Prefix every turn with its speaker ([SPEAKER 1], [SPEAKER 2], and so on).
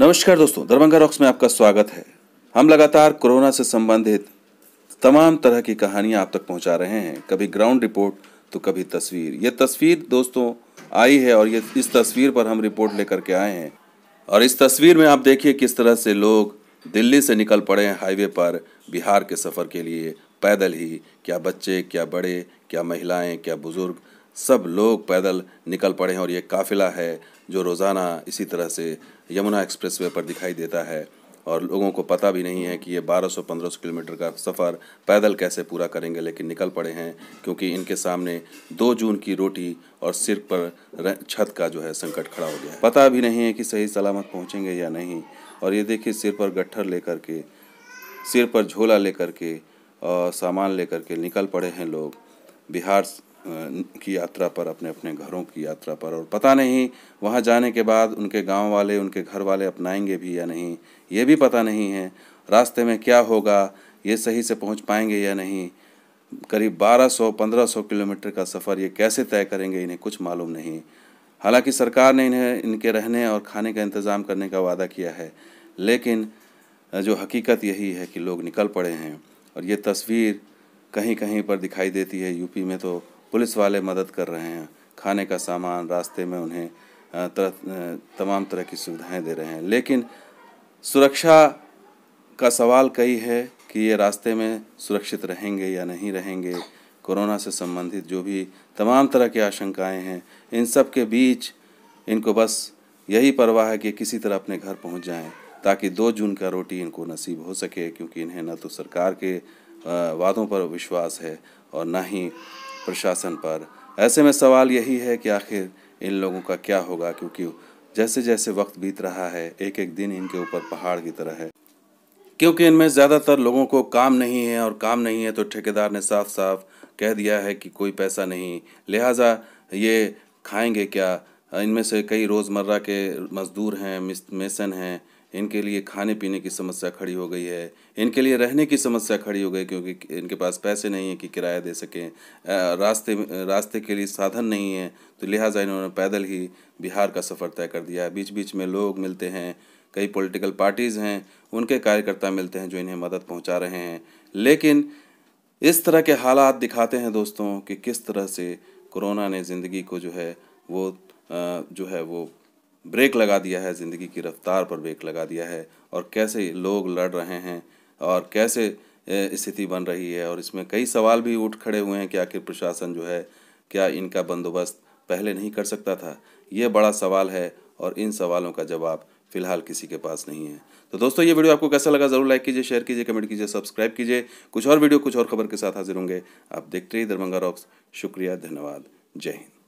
[SPEAKER 1] नमस्कार दोस्तों दरभंगा रॉक्स में आपका स्वागत है हम लगातार कोरोना से संबंधित तमाम तरह की कहानियां आप तक पहुंचा रहे हैं कभी ग्राउंड रिपोर्ट तो कभी तस्वीर ये तस्वीर दोस्तों आई है और ये इस तस्वीर पर हम रिपोर्ट लेकर के आए हैं और इस तस्वीर में आप देखिए किस तरह से लोग दिल्ली से निकल पड़े हैं हाईवे पर बिहार के सफ़र के लिए पैदल ही क्या बच्चे क्या बड़े क्या महिलाएं क्या बुज़ुर्ग सब लोग पैदल निकल पड़े हैं और ये काफ़िला है जो रोज़ाना इसी तरह से यमुना वे पर दिखाई देता है और लोगों को पता भी नहीं है कि ये 1200-1500 किलोमीटर का सफ़र पैदल कैसे पूरा करेंगे लेकिन निकल पड़े हैं क्योंकि इनके सामने दो जून की रोटी और सिर पर छत का जो है संकट खड़ा हो गया है पता भी नहीं है कि सही सलामत पहुँचेंगे या नहीं और ये देखिए सिर पर गट्ठर लेकर के सिर पर झोला लेकर के और सामान लेकर के निकल पड़े हैं लोग बिहार की यात्रा पर अपने अपने घरों की यात्रा पर और पता नहीं वहाँ जाने के बाद उनके गांव वाले उनके घर वाले अपनाएंगे भी या नहीं ये भी पता नहीं है रास्ते में क्या होगा ये सही से पहुँच पाएंगे या नहीं करीब 1200-1500 किलोमीटर का सफ़र ये कैसे तय करेंगे इन्हें कुछ मालूम नहीं हालांकि सरकार ने इन्हें इनके रहने और खाने का इंतज़ाम करने का वादा किया है लेकिन जो हकीकत यही है कि लोग निकल पड़े हैं और ये तस्वीर कहीं कहीं पर दिखाई देती है यूपी में तो पुलिस वाले मदद कर रहे हैं खाने का सामान रास्ते में उन्हें तरह तमाम तरह की सुविधाएं दे रहे हैं लेकिन सुरक्षा का सवाल कई है कि ये रास्ते में सुरक्षित रहेंगे या नहीं रहेंगे कोरोना से संबंधित जो भी तमाम तरह की आशंकाएं हैं इन सब के बीच इनको बस यही परवाह है कि किसी तरह अपने घर पहुंच जाएं ताकि दो जून का रोटी इनको नसीब हो सके क्योंकि इन्हें न तो सरकार के वादों पर विश्वास है और ना ही प्रशासन पर ऐसे में सवाल यही है कि आखिर इन लोगों का क्या होगा क्योंकि जैसे जैसे वक्त बीत रहा है एक एक दिन इनके ऊपर पहाड़ की तरह है क्योंकि इनमें ज़्यादातर लोगों को काम नहीं है और काम नहीं है तो ठेकेदार ने साफ साफ कह दिया है कि कोई पैसा नहीं लिहाजा ये खाएंगे क्या इनमें से कई रोज़मर्रा के मज़दूर हैं मेसन हैं इनके लिए खाने पीने की समस्या खड़ी हो गई है इनके लिए रहने की समस्या खड़ी हो गई क्योंकि इनके पास पैसे नहीं हैं कि किराया दे सकें रास्ते रास्ते के लिए साधन नहीं है तो लिहाजा इन्होंने पैदल ही बिहार का सफ़र तय कर दिया है बीच बीच में लोग मिलते हैं कई पॉलिटिकल पार्टीज़ हैं उनके कार्यकर्ता मिलते हैं जो इन्हें मदद पहुँचा रहे हैं लेकिन इस तरह के हालात दिखाते हैं दोस्तों कि किस तरह से कोरोना ने ज़िंदगी को जो है वो जो है वो ब्रेक लगा दिया है ज़िंदगी की रफ्तार पर ब्रेक लगा दिया है और कैसे लोग लड़ रहे हैं और कैसे स्थिति बन रही है और इसमें कई सवाल भी उठ खड़े हुए हैं कि आखिर प्रशासन जो है क्या इनका बंदोबस्त पहले नहीं कर सकता था ये बड़ा सवाल है और इन सवालों का जवाब फिलहाल किसी के पास नहीं है तो दोस्तों ये वीडियो आपको कैसा लगा जरूर लाइक कीजिए शेयर कीजिए कमेंट कीजिए सब्सक्राइब कीजिए कुछ और वीडियो कुछ और खबर के साथ हाजिर होंगे आप देखते रहिए दरभंगा रॉक्स शुक्रिया धन्यवाद जय हिंद